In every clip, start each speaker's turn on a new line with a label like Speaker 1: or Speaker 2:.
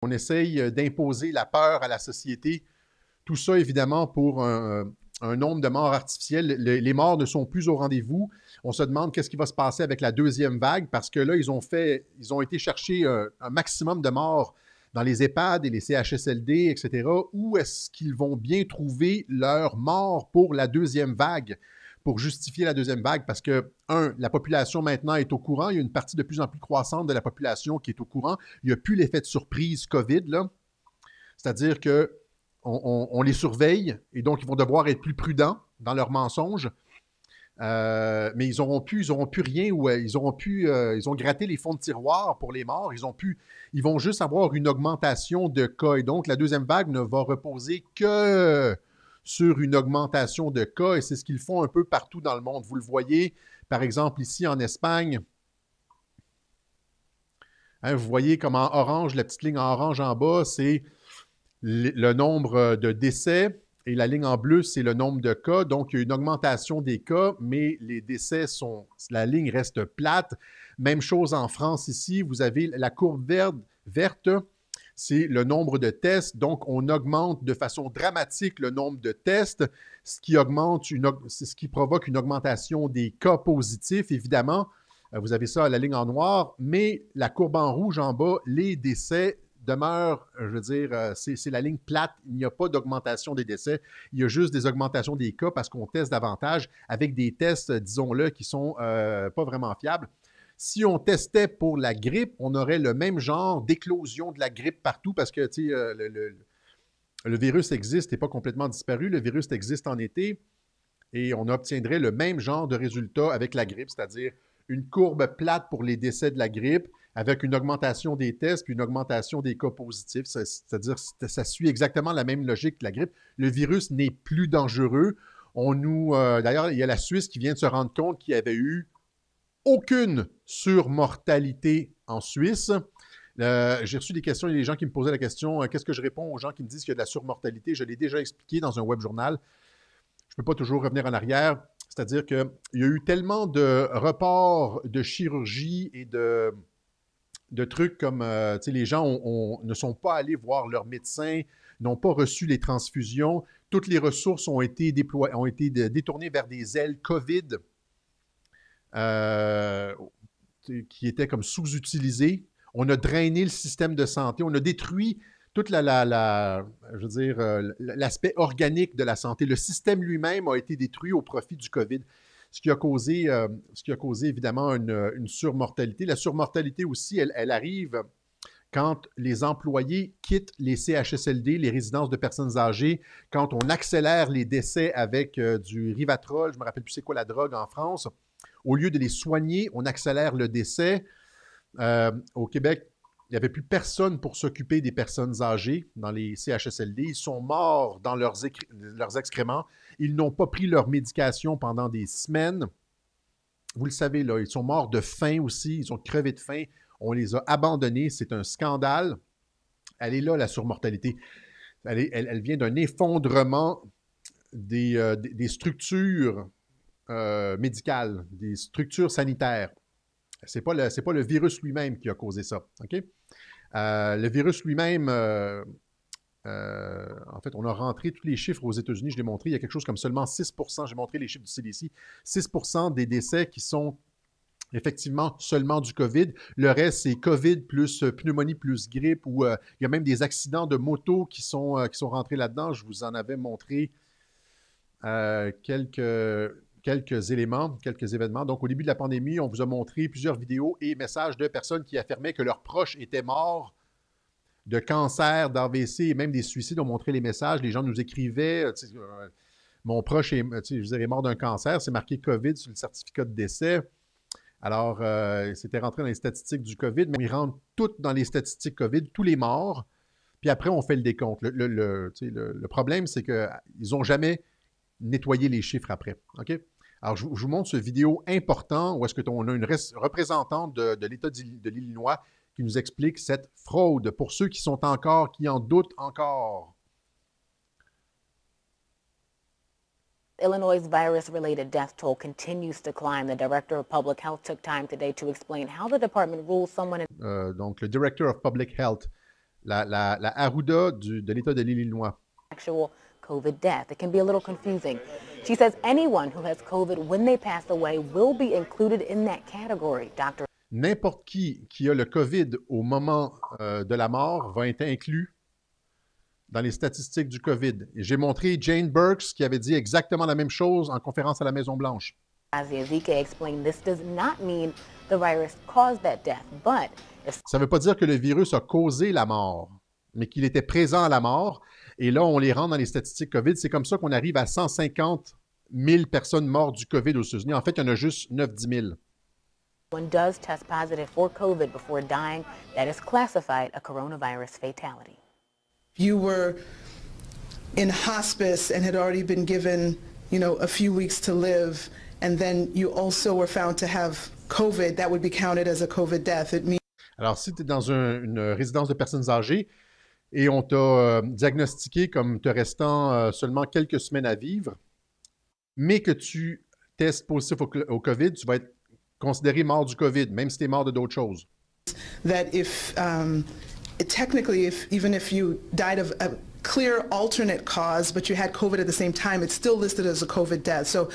Speaker 1: On essaye euh, d'imposer la peur à la société. Tout ça, évidemment, pour un, nombre de morts artificielles. les morts ne sont plus au rendez-vous. On se demande qu'est-ce qui va se passer avec la deuxième vague parce que là, ils ont fait, ils ont été chercher un, un maximum de morts dans les EHPAD et les CHSLD, etc. Où est-ce qu'ils vont bien trouver leurs morts pour la deuxième vague? pour justifier la deuxième vague parce que, un, la population maintenant est au courant. Il y a une partie de plus en plus croissante de la population qui est au courant. Il n'y a plus l'effet de surprise COVID, là. C'est-à-dire que on, les surveille et donc ils vont devoir être plus prudents dans leurs mensonges. Euh, mais ils auront plus ils auront pu rien ou euh, ils auront pu, euh, ils ont gratté les fonds de tiroir pour les morts. Ils ont pu, ils vont juste avoir une augmentation de cas. Et donc, la deuxième vague ne va reposer que sur une augmentation de cas et c'est ce qu'ils font un peu partout dans le monde. Vous le voyez, par exemple, ici en Espagne. Hein, vous voyez comme en orange, la petite ligne en orange en bas, c'est le nombre de décès et la ligne en bleu, c'est le nombre de cas. Donc, il y a une augmentation des cas, mais les décès sont. La ligne reste plate. Même chose en France ici. Vous avez la courbe verte c'est le nombre de tests. Donc, on augmente de façon dramatique le nombre de tests, ce qui, augmente ce qui provoque une augmentation des cas positifs, évidemment. Euh, vous avez ça à la ligne en noir, mais la courbe en rouge en bas, les décès demeurent, euh, je veux dire, euh, c'est la ligne plate. Il n'y a pas d'augmentation des décès. Il y a juste des augmentations des cas parce qu'on teste davantage avec des tests, disons-le, qui sont pas vraiment fiables. Si on testait pour la grippe, on aurait le même genre d'éclosion de la grippe partout parce que euh, le, virus existe, n'est pas complètement disparu. Le virus existe en été et on obtiendrait le même genre de résultat avec la grippe, c'est-à-dire une courbe plate pour les décès de la grippe avec une augmentation des tests puis une augmentation des cas positifs. C'est-à-dire ça suit exactement la même logique que la grippe. Le virus n'est plus dangereux. On nous, euh, d'ailleurs, il y a la Suisse qui vient de se rendre compte qu'il y avait eu aucune surmortalité en Suisse. Euh, j'ai reçu des questions, il y a des gens qui me posaient la question euh, qu'est-ce que je réponds aux gens qui me disent qu'il y a de la surmortalité Je l'ai déjà expliqué dans un web journal. Je ne peux pas toujours revenir en arrière. C'est-à-dire qu'il y a eu tellement de reports de chirurgie et de, trucs comme euh, sais, les gens ne sont pas allés voir leur médecin, n'ont pas reçu les transfusions. Toutes les ressources ont été, déployées, ont été détournées vers des ailes COVID euh, qui était comme sous utilisé On a drainé le système de santé, on a détruit tout la, je dire, euh, l'aspect organique de la santé. Le système lui-même a été détruit au profit du COVID, ce qui a causé, euh, ce qui a causé évidemment une, surmortalité. La surmortalité aussi, elle arrive quand les employés quittent les CHSLD, les résidences de personnes âgées, quand on accélère les décès avec euh, du rivatrol, je me rappelle plus c'est quoi la drogue en France, au lieu de les soigner, on accélère le décès. Euh, au Québec, il n'y avait plus personne pour s'occuper des personnes âgées dans les CHSLD. Ils sont morts dans leurs, leurs excréments. Ils n'ont pas pris leur médication pendant des semaines. Vous le savez, là, ils sont morts de faim aussi. Ils ont crevé de faim. On les a abandonnés. C'est un scandale. Elle est là, la surmortalité. Elle, vient d'un effondrement des, euh, structures euh, médicales, des structures sanitaires. Ce n'est pas, le, virus lui-même qui a causé ça. Euh, le virus lui-même, en fait, on a rentré tous les chiffres aux États-Unis, je l'ai montré, il y a quelque chose comme seulement 6 j'ai montré les chiffres du CDC, 6 des décès qui sont effectivement seulement du COVID. Le reste, c'est COVID plus euh, pneumonie plus grippe ou euh, il y a même des accidents de moto qui sont, euh, qui sont rentrés là-dedans. Je vous en avais montré quelques, quelques éléments, quelques événements. Donc, au début de la pandémie, on vous a montré plusieurs vidéos et messages de personnes qui affirmaient que leurs proches étaient morts de cancer, d'AVC et même des suicides. On montré les messages, les gens nous écrivaient Mon proche est, je dirais, mort d'un cancer, c'est marqué COVID sur le certificat de décès. Alors, euh, c'était rentré dans les statistiques du COVID, mais ils rentrent toutes dans les statistiques COVID, tous les morts, puis après, on fait le décompte. Le, problème, c'est qu'ils ah, n'ont jamais nettoyé les chiffres après. Alors, je, vous montre ce vidéo important où est-ce que on a une représentante de l'État de l'Illinois qui nous explique cette fraude. Pour ceux qui sont encore, qui en doutent encore. Illinois' virus-related death toll continues to climb. The director of public health took time today to explain how the department rules someone. Euh, donc, le director of public health, la, la, la Arruda du, de l'État de l'Illinois. Actual COVID death. It can be a little confusing. She says anyone who has COVID when they pass away will be included in that category. Doctor. N'importe qui qui a le COVID au moment euh, de la mort va être inclus dans les statistiques du COVID. j'ai montré Jane Burks qui avait dit exactement la même chose en conférence à la Maison-Blanche. Ça ne veut pas dire que le virus a causé la mort, mais qu'il était présent à la mort. Et là, on les rend dans les statistiques COVID. C'est comme ça qu'on arrive à 150 000 personnes mortes du COVID aux États-Unis. En fait, il y en a juste 9-10 000. One does test positive for COVID before dying. That is classified a coronavirus you were in hospice and had already been given, you know, a few weeks to live, and then you also were found to have COVID, that would be counted as a COVID death. It means Alors, si tu es dans un, une résidence de personnes âgées et on t'a euh, diagnostiqué comme te restant euh, seulement quelques semaines à vivre, mais que tu testes positif au, au COVID, tu vas être considéré mort du COVID, même si tu es mort de d'autres choses. That if, um, it, technically, if, even if you died of a clear alternate cause, but you had COVID at the same time, it's still listed as a COVID death. So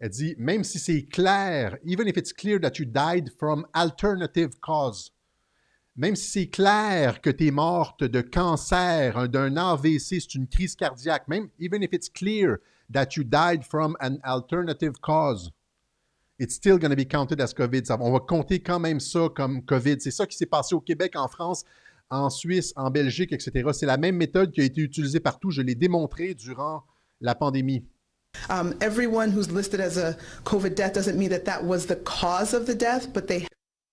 Speaker 1: Elle dit, même si c'est clair, even if it's clear that you died from alternative cause, même si c'est clair que tu es morte de cancer, d'un AVC, c'est une crise cardiaque, même, even if it's clear that you died from an alternative cause, it's still going to be counted as COVID. On va compter quand même ça comme COVID. C'est ça qui s'est passé au Québec, en France en Suisse, en Belgique, etc. C'est la même méthode qui a été utilisée partout. Je l'ai démontré durant la pandémie.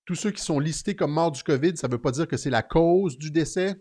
Speaker 1: tous ceux qui sont listés comme morts du COVID, ça ne veut pas dire que c'est la cause du décès.